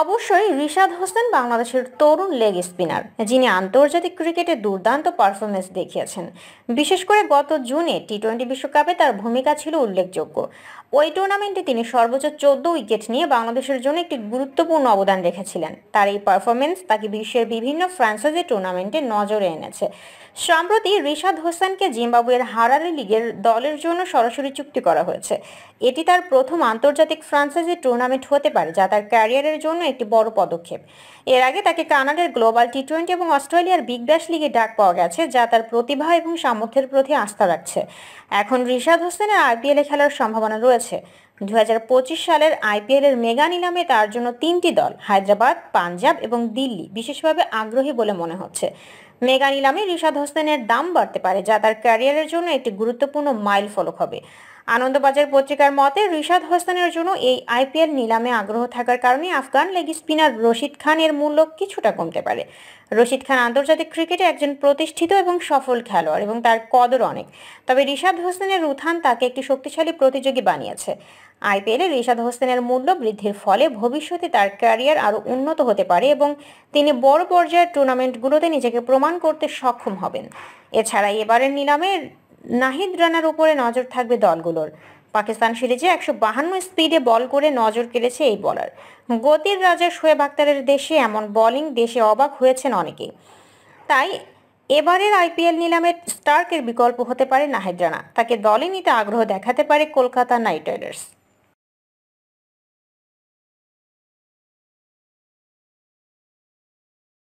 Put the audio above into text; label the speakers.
Speaker 1: অবশ্যই রিশাদ হোসেন বাংলাদেশের তরুণ leg spinner যিনি আন্তর্জাতিক ক্রিকেটে দুর্দান্ত পারফরমেন্স দেখিয়েছেন বিশেষ করে গত জুনে টি টোয়েন্টি বিশ্বকাপে তার ভূমিকা ছিল উল্লেখযোগ্য ওই টুর্নামেন্টে তিনি সর্বোচ্চ চোদ্দ উইকেট নিয়ে বাংলাদেশের জন্য একটি গুরুত্বপূর্ণ অবদান রেখেছিলেন তার এই পারফরমেন্স তাকে বিশ্বের বিভিন্ন ফ্রান্সাইজি টুর্নামেন্টে নজরে এনেছে সম্প্রতি রিশাদ হোসেনকে জিম্বাবুয়ের হারারি লিগের দলের জন্য সরাসরি চুক্তি করা হয়েছে এটি তার প্রথম আন্তর্জাতিক ফ্রান্সাইজি টুর্নামেন্ট হতে পারে যা তার ক্যারিয়ারের জন্য জন্য একটি বড় পদক্ষেপ এর আগে তাকে কানাডার গ্লোবাল টি টোয়েন্টি এবং অস্ট্রেলিয়ার বিগ ব্যাশ লিগে ডাক পাওয়া গেছে যা তার প্রতিভা এবং সামর্থ্যের প্রতি আস্থা রাখছে এখন রিশাদ হোসেনের আইপিএলে খেলার সম্ভাবনা রয়েছে দু সালের আইপিএলের মেগা নিলামে তার জন্য তিনটি দল হায়দ্রাবাদ পাঞ্জাব এবং দিল্লি বিশেষভাবে আগ্রহী বলে মনে হচ্ছে মেগা নিলামে রিশাদ হোসেনের দাম বাড়তে পারে যা তার ক্যারিয়ারের জন্য একটি গুরুত্বপূর্ণ মাইল ফলক হবে আনন্দবাজার পত্রিকার মতে রিশাদ হোসেনের জন্য এই আইপিএল নিলামে আগ্রহ থাকার কারণে আফগান লেগ স্পিনার রশিদ খানের মূল্য কিছুটা কমতে পারে রশিদ খান আন্তর্জাতিক ক্রিকেটে একজন প্রতিষ্ঠিত এবং সফল খেলোয়াড় এবং তার কদর অনেক তবে রিশাদ হোসেনের উত্থান তাকে একটি শক্তিশালী প্রতিযোগী বানিয়েছে আইপিএলে রিশাদ হোসেনের মূল্য বৃদ্ধির ফলে ভবিষ্যতে তার ক্যারিয়ার আরও উন্নত হতে পারে এবং তিনি বড় পর্যায়ের টুর্নামেন্টগুলোতে নিজেকে প্রমাণ করতে সক্ষম হবেন এছাড়া এবারের নিলামে নাহিদ রানার উপরে নজর থাকবে দলগুলোর পাকিস্তান সিরিজে একশো বাহান্ন স্পিডে বল করে নজর কেড়েছে এই বলার গতির রাজা শোয়েব আক্তারের দেশে এমন বলিং দেশে অবাক হয়েছেন অনেকে তাই এবারের আইপিএল নিলামের স্টার্কের বিকল্প হতে পারে নাহিদ রানা তাকে দলে নিতে আগ্রহ দেখাতে পারে কলকাতা নাইট রাইডার্স